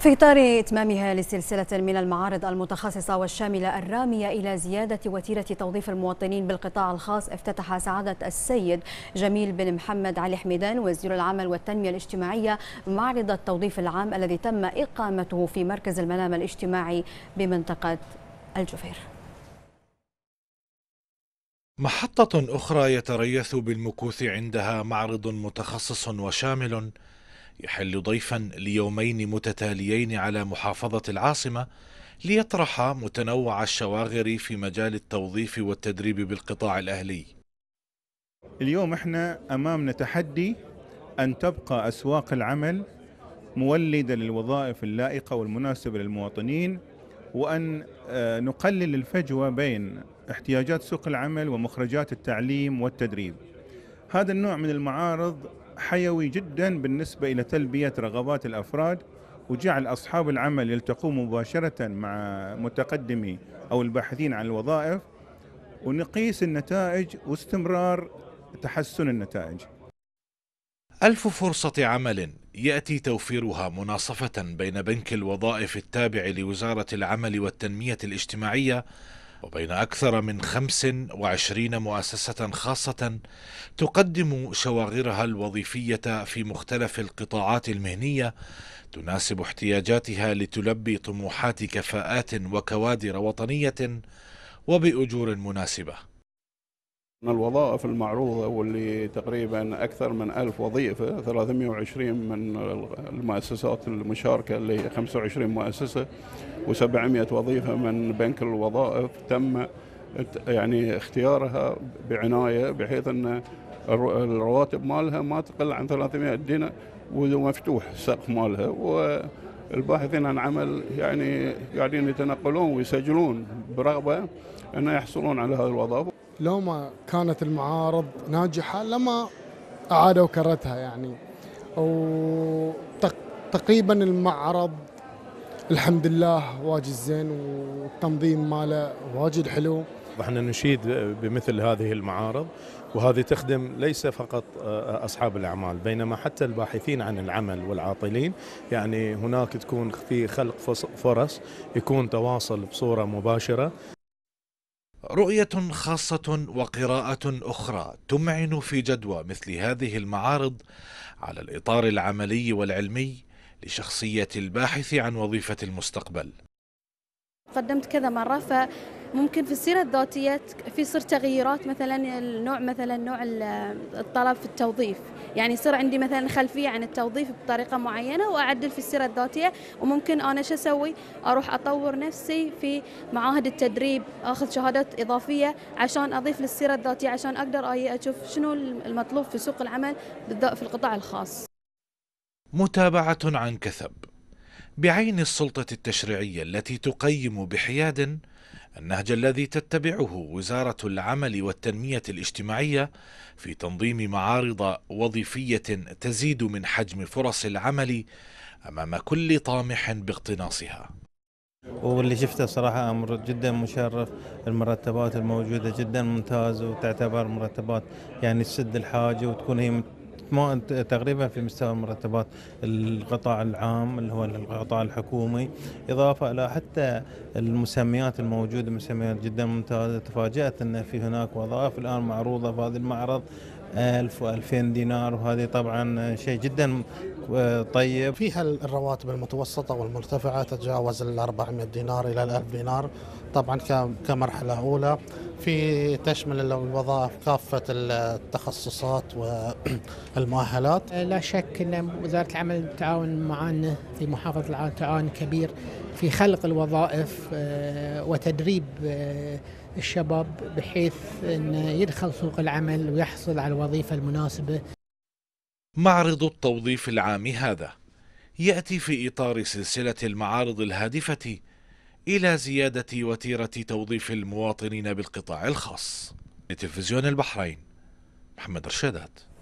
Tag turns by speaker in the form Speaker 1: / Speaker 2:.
Speaker 1: في إطار إتمامها لسلسلة من المعارض المتخصصة والشاملة الرامية إلى زيادة وتيرة
Speaker 2: توظيف المواطنين بالقطاع الخاص افتتح سعادة السيد جميل بن محمد علي حميدان وزير العمل والتنمية الاجتماعية معرض التوظيف العام الذي تم إقامته
Speaker 3: في مركز المنام الاجتماعي بمنطقة الجفير
Speaker 1: محطة أخرى يتريث بالمكوث عندها معرض متخصص وشامل يحل ضيفا ليومين متتاليين على محافظة العاصمة ليطرح متنوع الشواغر في مجال التوظيف والتدريب بالقطاع الأهلي
Speaker 3: اليوم احنا أمامنا تحدي أن تبقى أسواق العمل مولدة للوظائف اللائقة والمناسبة للمواطنين وأن آه، نقلل الفجوة بين احتياجات سوق العمل ومخرجات التعليم والتدريب هذا النوع من المعارض حيوي جدا بالنسبة إلى تلبية رغبات الأفراد وجعل أصحاب العمل يلتقون مباشرة مع متقدمي أو الباحثين عن الوظائف ونقيس النتائج واستمرار تحسن النتائج
Speaker 1: ألف فرصة عمل يأتي توفيرها مناصفة بين بنك الوظائف التابع لوزارة العمل والتنمية الاجتماعية وبين أكثر من 25 مؤسسة خاصة تقدم شواغرها الوظيفية في مختلف القطاعات المهنية تناسب احتياجاتها لتلبي طموحات كفاءات وكوادر وطنية وبأجور مناسبة
Speaker 2: من الوظائف المعروضة واللي تقريبا أكثر من ألف وظيفة 320 من المؤسسات المشاركة اللي هي 25 مؤسسة و700 وظيفة من بنك الوظائف تم يعني اختيارها بعناية بحيث أن الرواتب مالها ما تقل عن 300 دينار ومفتوح السقف مالها و الباحثين عن عمل يعني قاعدين يتنقلون ويسجلون برغبه ان يحصلون على هذه الوظائف لو ما كانت المعارض ناجحة لما أعادوا كرتها يعني وتقريبا المعرض الحمد لله واجد زين والتنظيم ماله واجد حلو
Speaker 1: واحنا نشيد بمثل هذه المعارض وهذه تخدم ليس فقط اصحاب الاعمال بينما حتى الباحثين عن العمل والعاطلين يعني هناك تكون في خلق فرص يكون تواصل بصوره مباشره رؤية خاصة وقراءة أخرى تمعن في جدوى مثل هذه المعارض على الإطار العملي والعلمي لشخصية الباحث عن وظيفة المستقبل
Speaker 2: قدمت كذا مرة ف ممكن في السيرة الذاتية في صير تغييرات مثلا النوع مثلا نوع الطلب في التوظيف يعني يصير عندي مثلا خلفية عن التوظيف بطريقة معينة وأعدل في السيرة الذاتية وممكن أنا شو أسوي أروح أطور نفسي في معاهد التدريب أخذ شهادات إضافية عشان أضيف للسيرة الذاتية عشان أقدر أي أشوف شنو المطلوب في سوق العمل في القطاع الخاص
Speaker 1: متابعة عن كثب بعين السلطة التشريعية التي تقيم بحياد النهج الذي تتبعه وزارة العمل والتنمية الاجتماعية في تنظيم معارض وظيفية تزيد من حجم فرص العمل أمام كل طامح باقتناصها
Speaker 3: واللي شفته صراحة أمر جدا مشرف المرتبات الموجودة جدا ممتاز وتعتبر مرتبات يعني تسد الحاجة وتكون هي تقريبا في مستوى مرتبات القطاع العام اللي هو القطاع الحكومي إضافة إلى حتى المسميات الموجودة مسميات جدا ممتازة تفاجأت أن في هناك وظائف الآن معروضة في هذا المعرض 1000 و2000 دينار وهذه طبعا شيء جدا آه، طيب فيها الرواتب المتوسطة والمرتفعة
Speaker 1: تتجاوز ال 400 دينار إلى ال 1000 دينار طبعا كمرحلة أولى في تشمل الوظائف كافة التخصصات والمؤهلات آه، لا شك أن وزارة العمل تعاون معنا في محافظة العاده تعاون كبير في خلق الوظائف آه، وتدريب الشباب بحيث انه يدخل سوق العمل ويحصل على الوظيفه المناسبه. معرض التوظيف العام هذا ياتي في اطار سلسله المعارض الهادفه الى زياده وتيره توظيف المواطنين بالقطاع الخاص. لتلفزيون البحرين محمد رشادات